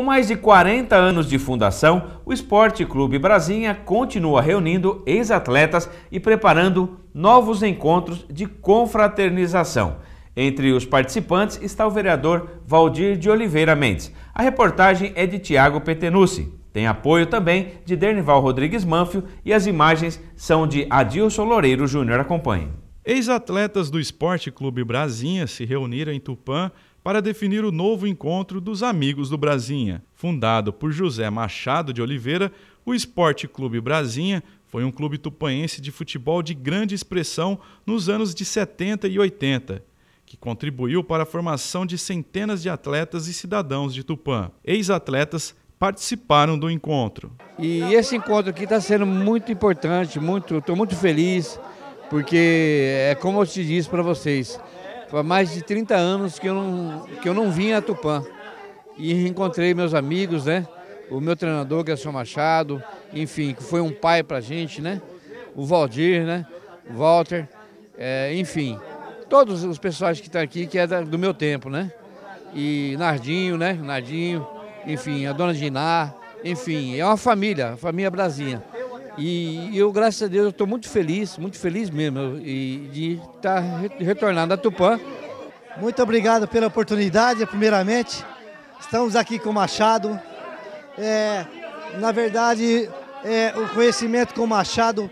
Com mais de 40 anos de fundação, o Esporte Clube Brasinha continua reunindo ex-atletas e preparando novos encontros de confraternização. Entre os participantes está o vereador Valdir de Oliveira Mendes. A reportagem é de Tiago Petenucci. Tem apoio também de Dernival Rodrigues Manfio e as imagens são de Adilson Loureiro Júnior. Acompanhe. Ex-atletas do Esporte Clube Brasinha se reuniram em Tupã para definir o novo encontro dos Amigos do Brasinha. Fundado por José Machado de Oliveira, o Esporte Clube Brasinha foi um clube tupanense de futebol de grande expressão nos anos de 70 e 80, que contribuiu para a formação de centenas de atletas e cidadãos de Tupã. Ex-atletas participaram do encontro. E esse encontro aqui está sendo muito importante, muito, estou muito feliz, porque é como eu te disse para vocês, foi mais de 30 anos que eu não, que eu não vinha a Tupã. E encontrei meus amigos, né? O meu treinador, o Gerson Machado, enfim, que foi um pai pra gente, né? O Valdir, né? O Walter, é, enfim. Todos os pessoais que estão tá aqui, que é do meu tempo, né? E Nardinho, né? Nardinho, enfim, a dona Diná, enfim, é uma família, a família Brasinha. E eu, graças a Deus, estou muito feliz, muito feliz mesmo e de tá estar retornando a Tupã. Muito obrigado pela oportunidade, primeiramente. Estamos aqui com o Machado. É, na verdade, é, o conhecimento com o Machado,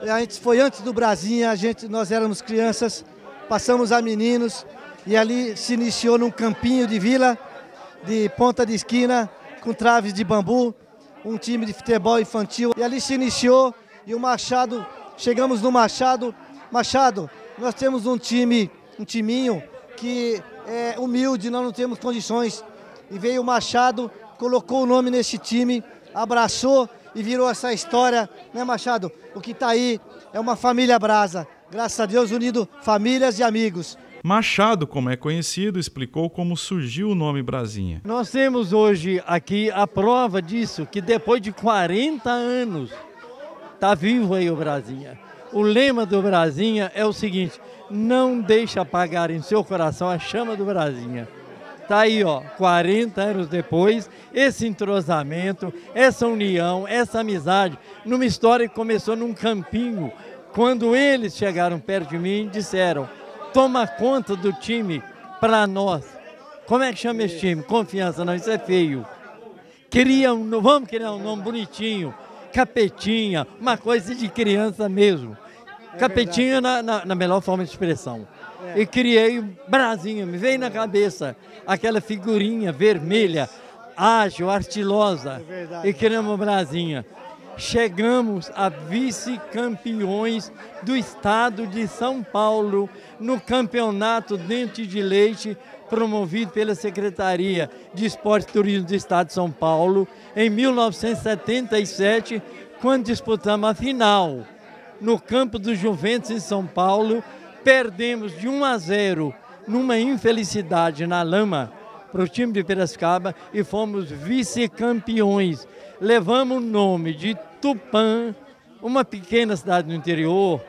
a gente foi antes do Brasinha, a gente, nós éramos crianças, passamos a meninos e ali se iniciou num campinho de vila, de ponta de esquina, com traves de bambu, um time de futebol infantil. E ali se iniciou e o Machado, chegamos no Machado. Machado, nós temos um time, um timinho que é humilde, nós não temos condições. E veio o Machado, colocou o nome nesse time, abraçou e virou essa história, né Machado? O que está aí é uma família brasa. Graças a Deus, unido famílias e amigos. Machado, como é conhecido, explicou como surgiu o nome Brasinha. Nós temos hoje aqui a prova disso, que depois de 40 anos está vivo aí o Brasinha. O lema do Brasinha é o seguinte: não deixa apagar em seu coração a chama do Brasinha. Tá aí, ó, 40 anos depois, esse entrosamento, essa união, essa amizade, numa história que começou num campinho. Quando eles chegaram perto de mim, e disseram: toma conta do time para nós. Como é que chama esse time? Confiança, não, isso é feio. Cria um, vamos criar um nome bonitinho, capetinha, uma coisa de criança mesmo. É capetinha na, na, na, melhor forma de expressão. É. E criei Brasinho, me veio na cabeça aquela figurinha vermelha, ágil, artilosa. É e criamos Brasinha chegamos a vice-campeões do estado de São Paulo no campeonato Dente de Leite promovido pela Secretaria de Esporte e Turismo do Estado de São Paulo em 1977, quando disputamos a final no campo do Juventus em São Paulo, perdemos de 1 a 0 numa infelicidade na lama para o time de Piracicaba e fomos vice-campeões. Levamos o nome de Tupã, uma pequena cidade no interior,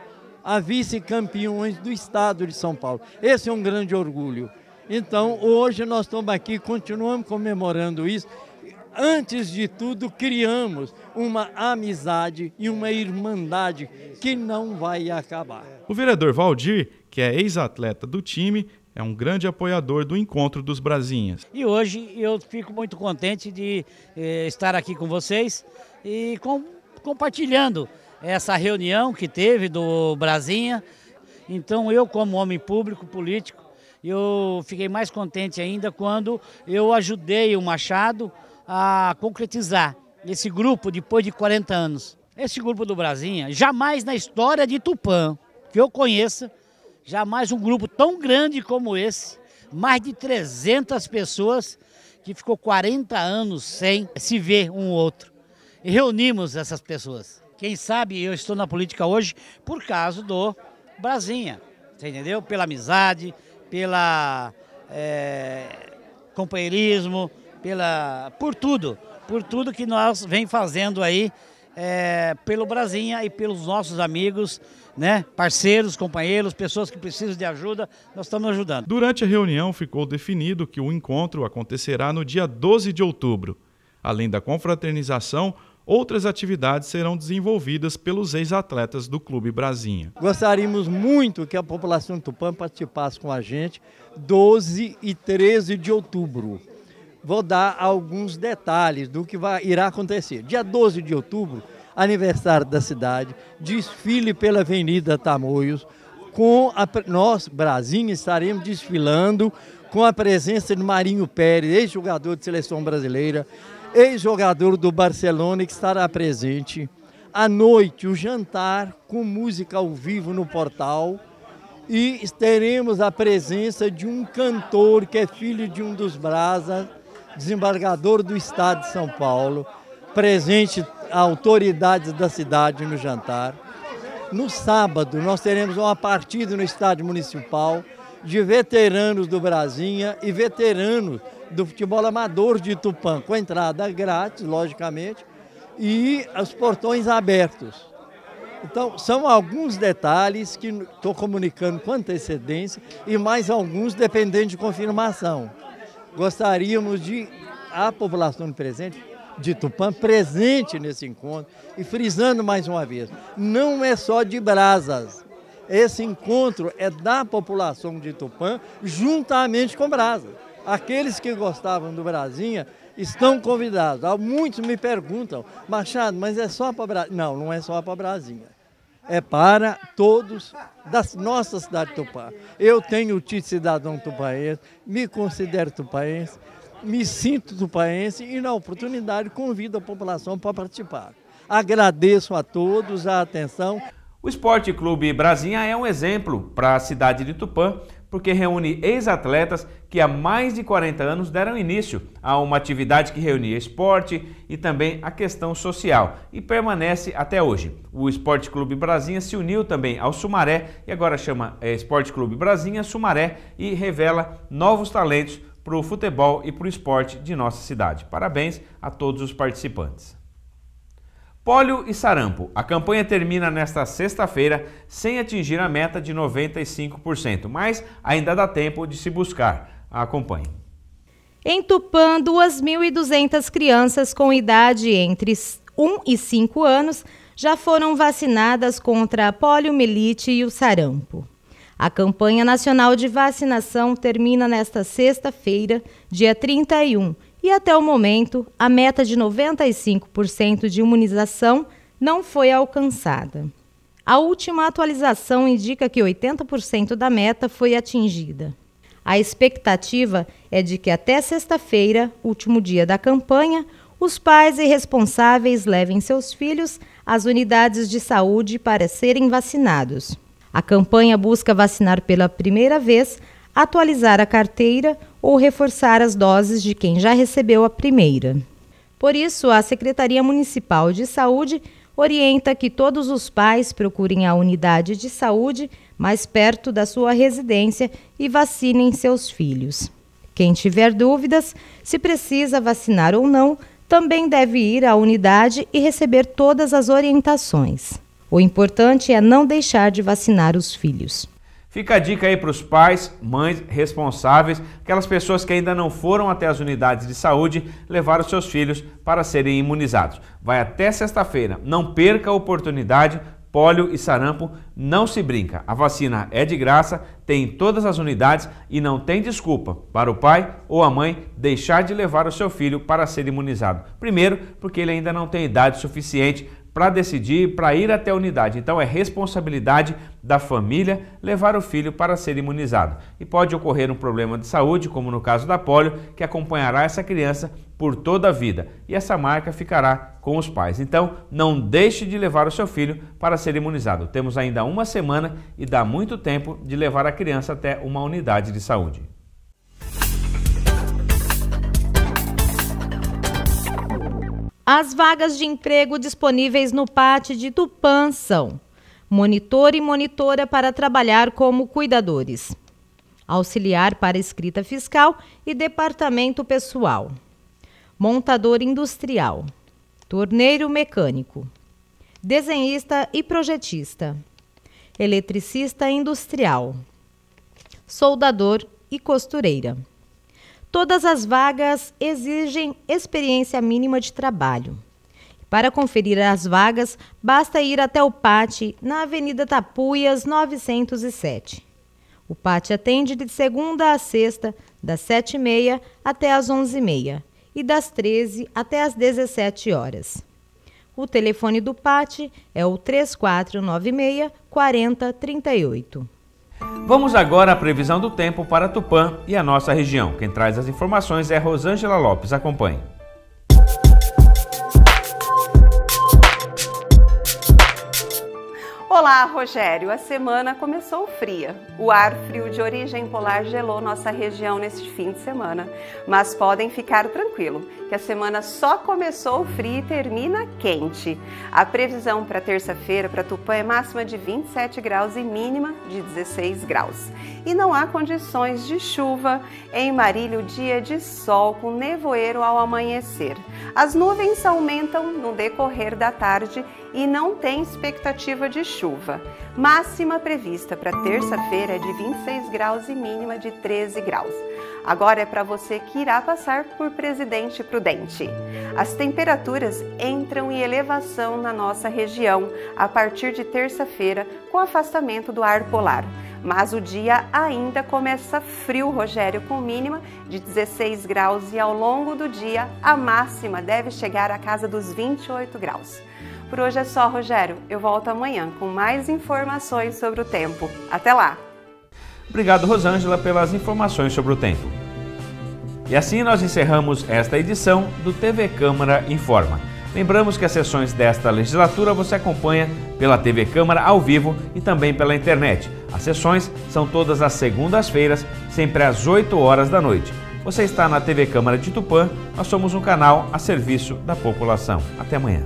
a vice-campeões do estado de São Paulo. Esse é um grande orgulho. Então, hoje nós estamos aqui, continuamos comemorando isso. Antes de tudo, criamos uma amizade e uma irmandade que não vai acabar. O vereador Valdir, que é ex-atleta do time, é um grande apoiador do Encontro dos Brasinhas. E hoje eu fico muito contente de eh, estar aqui com vocês e com compartilhando essa reunião que teve do Brasinha. Então eu, como homem público, político, eu fiquei mais contente ainda quando eu ajudei o Machado a concretizar esse grupo depois de 40 anos. Esse grupo do Brasinha, jamais na história de Tupã, que eu conheça, jamais um grupo tão grande como esse, mais de 300 pessoas, que ficou 40 anos sem se ver um outro e reunimos essas pessoas. Quem sabe eu estou na política hoje por causa do Brasinha, você entendeu? Pela amizade, pelo é, eh, companheirismo, pela, por tudo, por tudo que nós vem fazendo aí é, pelo Brasinha e pelos nossos amigos, né, parceiros, companheiros, pessoas que precisam de ajuda, nós estamos ajudando. Durante a reunião ficou definido que o encontro acontecerá no dia 12 de outubro. Além da confraternização, outras atividades serão desenvolvidas pelos ex-atletas do Clube Brasinha. Gostaríamos muito que a população de Tupã participasse com a gente 12 e 13 de outubro. Vou dar alguns detalhes do que vai, irá acontecer. Dia 12 de outubro, aniversário da cidade, desfile pela Avenida Tamoios, com a, nós, Brasinha, estaremos desfilando com a presença de Marinho Pérez, ex-jogador de seleção brasileira, ex-jogador do Barcelona, que estará presente. À noite, o jantar com música ao vivo no portal. E teremos a presença de um cantor que é filho de um dos brasas, desembargador do Estado de São Paulo, presente autoridades da cidade no jantar. No sábado, nós teremos uma partida no estádio municipal de veteranos do Brasinha e veteranos do futebol amador de Tupã, com entrada grátis, logicamente, e os portões abertos. Então, são alguns detalhes que estou comunicando com antecedência e mais alguns dependendo de confirmação. Gostaríamos de a população presente, de Tupã presente nesse encontro e frisando mais uma vez, não é só de brasas. Esse encontro é da população de Tupã juntamente com brasas. Aqueles que gostavam do Brasinha estão convidados. Muitos me perguntam, Machado, mas é só para Brasinha? Não, não é só para Brasinha. É para todos da nossa cidade de Tupã. Eu tenho o título de cidadão tupaense, me considero tupaense, me sinto tupaense e na oportunidade convido a população para participar. Agradeço a todos a atenção. O Esporte Clube Brasinha é um exemplo para a cidade de Tupã porque reúne ex-atletas que há mais de 40 anos deram início a uma atividade que reunia esporte e também a questão social e permanece até hoje. O Esporte Clube Brasinha se uniu também ao Sumaré e agora chama é, Esporte Clube Brasinha Sumaré e revela novos talentos para o futebol e para o esporte de nossa cidade. Parabéns a todos os participantes. Pólio e sarampo. A campanha termina nesta sexta-feira sem atingir a meta de 95%, mas ainda dá tempo de se buscar. Acompanhe. Em Tupã, 2.200 crianças com idade entre 1 e 5 anos já foram vacinadas contra a poliomielite e o sarampo. A campanha nacional de vacinação termina nesta sexta-feira, dia 31, e até o momento a meta de 95% de imunização não foi alcançada. A última atualização indica que 80% da meta foi atingida. A expectativa é de que até sexta-feira, último dia da campanha, os pais e responsáveis levem seus filhos às unidades de saúde para serem vacinados. A campanha busca vacinar pela primeira vez, atualizar a carteira, ou reforçar as doses de quem já recebeu a primeira. Por isso, a Secretaria Municipal de Saúde orienta que todos os pais procurem a unidade de saúde mais perto da sua residência e vacinem seus filhos. Quem tiver dúvidas se precisa vacinar ou não, também deve ir à unidade e receber todas as orientações. O importante é não deixar de vacinar os filhos. Fica a dica aí para os pais, mães responsáveis, aquelas pessoas que ainda não foram até as unidades de saúde levar os seus filhos para serem imunizados. Vai até sexta-feira, não perca a oportunidade. Pólio e sarampo não se brinca. A vacina é de graça, tem em todas as unidades e não tem desculpa para o pai ou a mãe deixar de levar o seu filho para ser imunizado. Primeiro, porque ele ainda não tem idade suficiente para decidir, para ir até a unidade. Então é responsabilidade da família levar o filho para ser imunizado. E pode ocorrer um problema de saúde, como no caso da polio, que acompanhará essa criança por toda a vida. E essa marca ficará com os pais. Então, não deixe de levar o seu filho para ser imunizado. Temos ainda uma semana e dá muito tempo de levar a criança até uma unidade de saúde. As vagas de emprego disponíveis no PAT de Tupã são monitor e monitora para trabalhar como cuidadores, auxiliar para escrita fiscal e departamento pessoal, montador industrial, torneiro mecânico, desenhista e projetista, eletricista industrial, soldador e costureira. Todas as vagas exigem experiência mínima de trabalho. Para conferir as vagas, basta ir até o PAT na Avenida Tapuias 907. O PAT atende de segunda a sexta, das 7h30 até as 11h30 e das 13 até as 17 horas. O telefone do PAT é o 3496 4038. Vamos agora à previsão do tempo para Tupã e a nossa região. Quem traz as informações é Rosângela Lopes. Acompanhe. Olá, Rogério! A semana começou fria. O ar frio de origem polar gelou nossa região neste fim de semana. Mas podem ficar tranquilo, que a semana só começou fria e termina quente. A previsão para terça-feira para Tupã é máxima de 27 graus e mínima de 16 graus. E não há condições de chuva. Em Marília, dia de sol com nevoeiro ao amanhecer. As nuvens aumentam no decorrer da tarde e não tem expectativa de chuva. Máxima prevista para terça-feira é de 26 graus e mínima de 13 graus. Agora é para você que irá passar por Presidente Prudente. As temperaturas entram em elevação na nossa região a partir de terça-feira com afastamento do ar polar. Mas o dia ainda começa frio, Rogério, com mínima de 16 graus e ao longo do dia a máxima deve chegar à casa dos 28 graus. Por hoje é só, Rogério. Eu volto amanhã com mais informações sobre o tempo. Até lá! Obrigado, Rosângela, pelas informações sobre o tempo. E assim nós encerramos esta edição do TV Câmara Informa. Lembramos que as sessões desta legislatura você acompanha pela TV Câmara ao vivo e também pela internet. As sessões são todas às segundas-feiras, sempre às 8 horas da noite. Você está na TV Câmara de Tupã, nós somos um canal a serviço da população. Até amanhã.